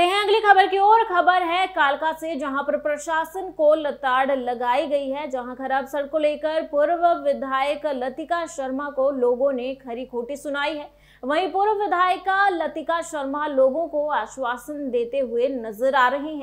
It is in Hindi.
हैं अगली खबर की ओर खबर है कालका से जहां पर प्रशासन को लताड़ लगाई गई है जहां खराब सड़क को लेकर पूर्व विधायक लतिका शर्मा को लोगों ने खरी खोटी सुनाई है वहीं पूर्व विधायिका लतिका शर्मा लोगों को आश्वासन देते हुए नजर आ रही हैं